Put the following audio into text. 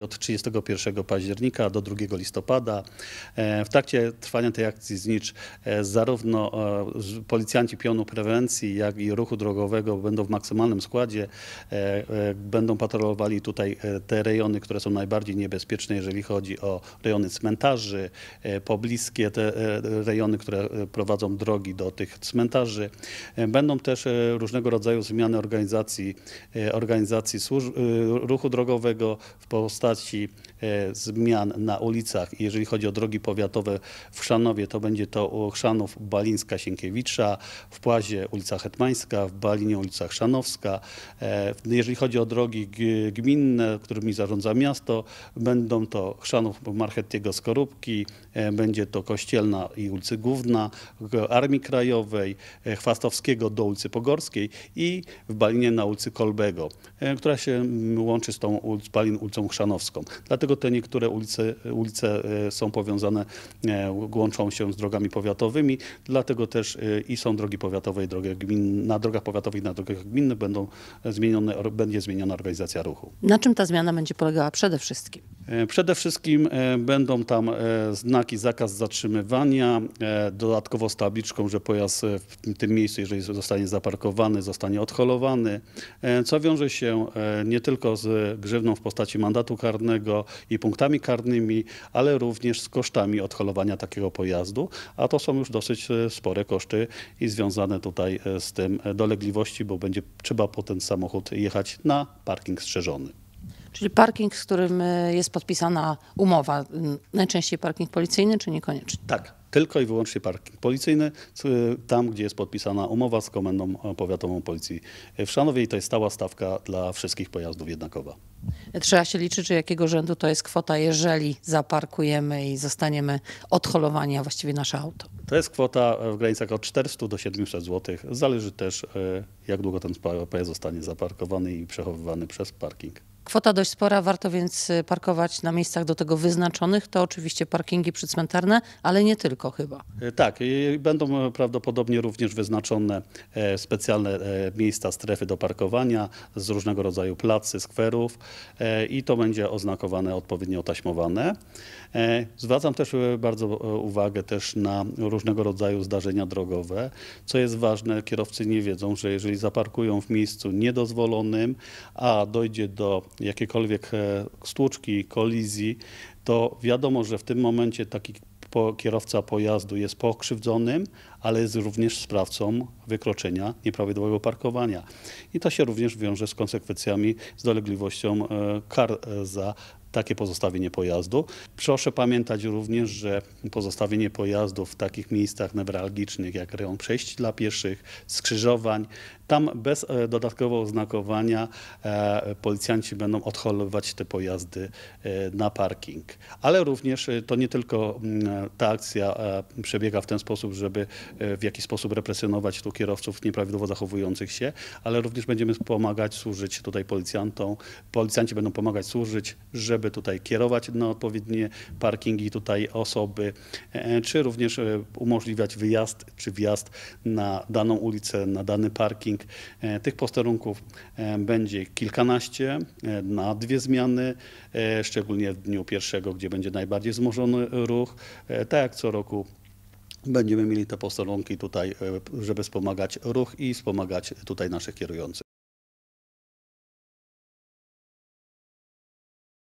od 31 października do 2 listopada. E, w trakcie trwania tej akcji znicz e, zarówno e, policjanci pionu prewencji, jak i ruchu drogowego będą w maksymalnym składzie. Będą patrolowali tutaj te rejony, które są najbardziej niebezpieczne, jeżeli chodzi o rejony cmentarzy, pobliskie te rejony, które prowadzą drogi do tych cmentarzy. Będą też różnego rodzaju zmiany organizacji, organizacji służb, ruchu drogowego w postaci postaci e, zmian na ulicach. Jeżeli chodzi o drogi powiatowe w Chrzanowie, to będzie to Chrzanów, Balińska, Sienkiewicza, w Płazie ulica Hetmańska, w Balinie ulica Chrzanowska. E, jeżeli chodzi o drogi gminne, którymi zarządza miasto, będą to Chrzanów Marchettiego Skorupki, e, będzie to Kościelna i ulicy Główna, Armii Krajowej, Chwastowskiego do ulicy Pogorskiej i w Balinie na ulicy Kolbego, która się łączy z tą Balin ulicą Chrzanowską. Dlatego te niektóre ulice, ulice e, są powiązane, e, łączą się z drogami powiatowymi, dlatego też e, i są drogi powiatowe i drogi gmin, na drogach powiatowych i na drogach gminnych będą zmienione, będzie zmieniona organizacja ruchu. Na czym ta zmiana będzie polegała przede wszystkim? E, przede wszystkim e, będą tam e, znaki zakaz zatrzymywania, dodatkowo z tabliczką, że pojazd w tym miejscu, jeżeli zostanie zaparkowany, zostanie odholowany, co wiąże się nie tylko z grzywną w postaci mandatu karnego i punktami karnymi, ale również z kosztami odholowania takiego pojazdu, a to są już dosyć spore koszty i związane tutaj z tym dolegliwości, bo będzie trzeba po ten samochód jechać na parking strzeżony czyli parking, z którym e, jest podpisana umowa, najczęściej parking policyjny, czy niekoniecznie? Tak, tylko i wyłącznie parking policyjny, tam gdzie jest podpisana umowa z Komendą Powiatową Policji w Szanowie i to jest stała stawka dla wszystkich pojazdów jednakowa. Trzeba się liczyć, czy jakiego rzędu to jest kwota, jeżeli zaparkujemy i zostaniemy odholowani, a właściwie nasze auto. To jest kwota w granicach od 400 do 700 zł. Zależy też, e, jak długo ten pojazd zostanie zaparkowany i przechowywany przez parking. Kwota dość spora, warto więc y, parkować na miejscach do tego wyznaczonych. To oczywiście parkingi przycmentarne, ale nie tylko chyba. E, tak, będą e, prawdopodobnie również wyznaczone e, specjalne miejsca, strefy do parkowania z różnego rodzaju placy, skwerów i to będzie oznakowane, odpowiednio taśmowane. Zwracam też bardzo uwagę też na różnego rodzaju zdarzenia drogowe. Co jest ważne, kierowcy nie wiedzą, że jeżeli zaparkują w miejscu niedozwolonym, a dojdzie do jakiekolwiek e, stłuczki, kolizji, to wiadomo, że w tym momencie taki kierowca pojazdu jest pokrzywdzonym, ale jest również sprawcą wykroczenia nieprawidłowego parkowania. I to się również wiąże z konsekwencjami, z dolegliwością e, kar e, za takie pozostawienie pojazdu. Proszę pamiętać również, że pozostawienie pojazdu w takich miejscach newralgicznych jak rejon przejść dla pieszych, skrzyżowań tam bez e, dodatkowego oznakowania e, policjanci będą odholować te pojazdy e, na parking. Ale również to nie tylko mm, ta akcja przebiega w ten sposób, żeby w jakiś sposób represjonować tu kierowców nieprawidłowo zachowujących się, ale również będziemy pomagać służyć tutaj policjantom. Policjanci będą pomagać służyć, żeby tutaj kierować na odpowiednie parkingi tutaj osoby, czy również umożliwiać wyjazd czy wjazd na daną ulicę, na dany parking, E, tych posterunków e, będzie kilkanaście e, na dwie zmiany, szczególnie w dniu pierwszego, gdzie będzie najbardziej wzmożony ruch. Tak jak co roku będziemy mieli te posterunki tutaj, żeby wspomagać ruch i wspomagać tutaj naszych kierujących.